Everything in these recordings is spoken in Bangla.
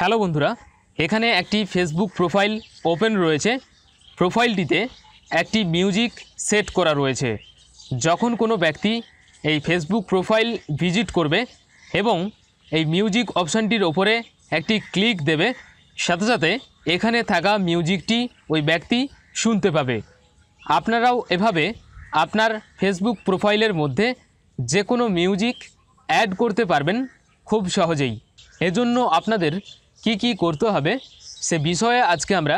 হ্যালো বন্ধুরা এখানে একটি ফেসবুক প্রোফাইল ওপেন রয়েছে প্রোফাইলটিতে একটি মিউজিক সেট করা রয়েছে যখন কোনো ব্যক্তি এই ফেসবুক প্রোফাইল ভিজিট করবে এবং এই মিউজিক অপশানটির ওপরে একটি ক্লিক দেবে সাথে সাথে এখানে থাকা মিউজিকটি ওই ব্যক্তি শুনতে পাবে আপনারাও এভাবে আপনার ফেসবুক প্রোফাইলের মধ্যে যে কোনো মিউজিক অ্যাড করতে পারবেন খুব সহজেই এজন্য আপনাদের কি কি করতে হবে সে বিষয়ে আজকে আমরা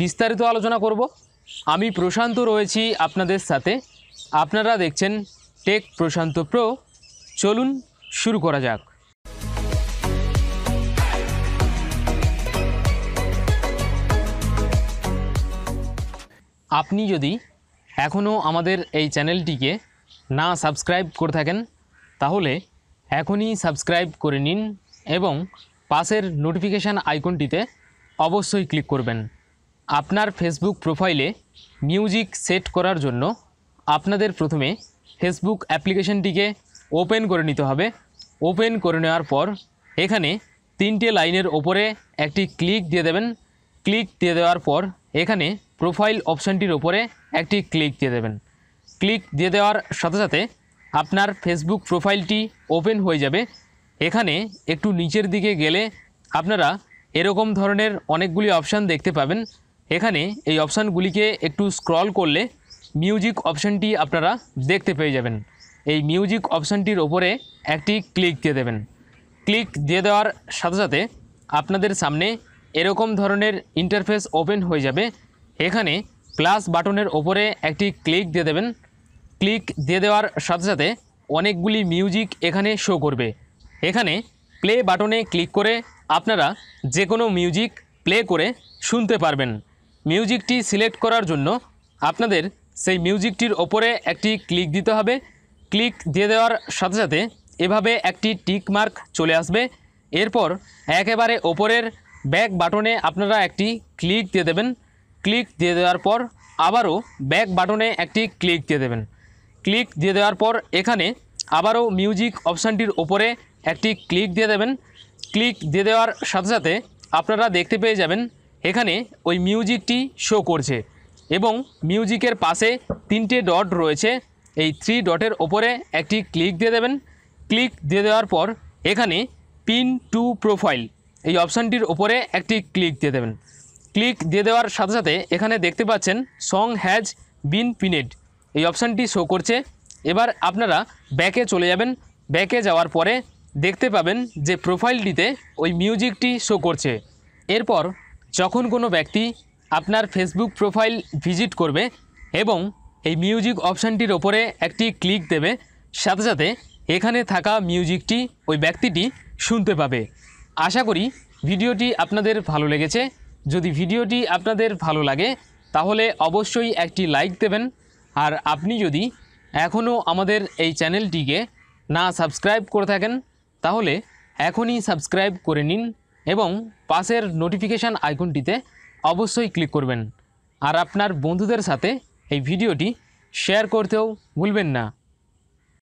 বিস্তারিত আলোচনা করব আমি প্রশান্ত রয়েছি আপনাদের সাথে আপনারা দেখছেন টেক প্রশান্ত প্রো চলুন শুরু করা যাক আপনি যদি এখনও আমাদের এই চ্যানেলটিকে না সাবস্ক্রাইব করে থাকেন তাহলে এখনই সাবস্ক্রাইব করে নিন এবং পাশের নোটিফিকেশান আইকনটিতে অবশ্যই ক্লিক করবেন আপনার ফেসবুক প্রোফাইলে মিউজিক সেট করার জন্য আপনাদের প্রথমে ফেসবুক অ্যাপ্লিকেশনটিকে ওপেন করে নিতে হবে ওপেন করে নেওয়ার পর এখানে তিনটে লাইনের ওপরে একটি ক্লিক দিয়ে দেবেন ক্লিক দিয়ে দেওয়ার পর এখানে প্রোফাইল অপশানটির ওপরে একটি ক্লিক দিয়ে দেবেন ক্লিক দিয়ে দেওয়ার সাথে সাথে আপনার ফেসবুক প্রোফাইলটি ওপেন হয়ে যাবে এখানে একটু নিচের দিকে গেলে আপনারা এরকম ধরনের অনেকগুলি অপশান দেখতে পাবেন এখানে এই অপশানগুলিকে একটু স্ক্রল করলে মিউজিক অপশানটি আপনারা দেখতে পেয়ে যাবেন এই মিউজিক অপশানটির ওপরে একটি ক্লিক দিয়ে দেবেন ক্লিক দিয়ে দেওয়ার সাথে সাথে আপনাদের সামনে এরকম ধরনের ইন্টারফেস ওপেন হয়ে যাবে এখানে প্লাস বাটনের ওপরে একটি ক্লিক দিয়ে দেবেন ক্লিক দিয়ে দেওয়ার সাথে সাথে অনেকগুলি মিউজিক এখানে শো করবে এখানে প্লে বাটনে ক্লিক করে আপনারা যে কোনো মিউজিক প্লে করে শুনতে পারবেন মিউজিকটি সিলেক্ট করার জন্য আপনাদের সেই মিউজিকটির ওপরে একটি ক্লিক দিতে হবে ক্লিক দিয়ে দেওয়ার সাথে সাথে এভাবে একটি টিক মার্ক চলে আসবে এরপর একেবারে ওপরের ব্যাক বাটনে আপনারা একটি ক্লিক দিয়ে দেবেন ক্লিক দিয়ে দেওয়ার পর আবারও ব্যাক বাটনে একটি ক্লিক দিয়ে দেবেন ক্লিক দিয়ে দেওয়ার পর এখানে আবারও মিউজিক অপশানটির ওপরে একটি ক্লিক দিয়ে দেবেন ক্লিক দিয়ে দেওয়ার সাথে সাথে আপনারা দেখতে পেয়ে যাবেন এখানে ওই মিউজিকটি শো করছে এবং মিউজিকের পাশে তিনটে ডট রয়েছে এই থ্রি ডটের ওপরে একটি ক্লিক দিয়ে দেবেন ক্লিক দিয়ে দেওয়ার পর এখানে পিন টু প্রোফাইল এই অপশানটির ওপরে একটি ক্লিক দিয়ে দেবেন ক্লিক দিয়ে দেওয়ার সাথে সাথে এখানে দেখতে পাচ্ছেন সং হ্যাজ বিন পিনেড এই অপশানটি শো করছে এবার আপনারা ব্যাকে চলে যাবেন ব্যাকে যাওয়ার পরে দেখতে পাবেন যে প্রোফাইলটিতে ওই মিউজিকটি শো করছে এরপর যখন কোনো ব্যক্তি আপনার ফেসবুক প্রোফাইল ভিজিট করবে এবং এই মিউজিক অপশানটির ওপরে একটি ক্লিক দেবে সাথে সাথে এখানে থাকা মিউজিকটি ওই ব্যক্তিটি শুনতে পাবে আশা করি ভিডিওটি আপনাদের ভালো লেগেছে যদি ভিডিওটি আপনাদের ভালো লাগে তাহলে অবশ্যই একটি লাইক দেবেন আর আপনি যদি এখনও আমাদের এই চ্যানেলটিকে না সাবস্ক্রাইব করে থাকেন তাহলে এখনই সাবস্ক্রাইব করে নিন এবং পাশের নোটিফিকেশান আইকনটিতে অবশ্যই ক্লিক করবেন আর আপনার বন্ধুদের সাথে এই ভিডিওটি শেয়ার করতেও ভুলবেন না